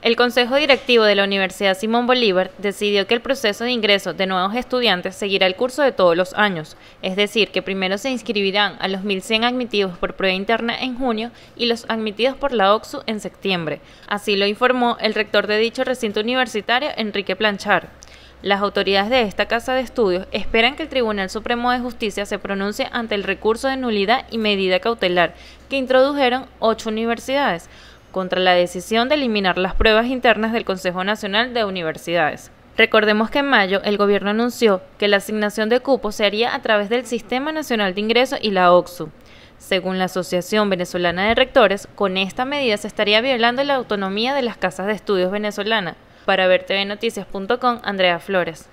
El Consejo Directivo de la Universidad Simón Bolívar decidió que el proceso de ingreso de nuevos estudiantes seguirá el curso de todos los años, es decir, que primero se inscribirán a los 1.100 admitidos por prueba interna en junio y los admitidos por la OXU en septiembre. Así lo informó el rector de dicho recinto universitario, Enrique Planchar. Las autoridades de esta casa de estudios esperan que el Tribunal Supremo de Justicia se pronuncie ante el recurso de nulidad y medida cautelar que introdujeron ocho universidades contra la decisión de eliminar las pruebas internas del Consejo Nacional de Universidades. Recordemos que en mayo el gobierno anunció que la asignación de cupos se haría a través del Sistema Nacional de Ingreso y la OXU. Según la Asociación Venezolana de Rectores, con esta medida se estaría violando la autonomía de las casas de estudios venezolanas. Para TVNoticias.com, Andrea Flores.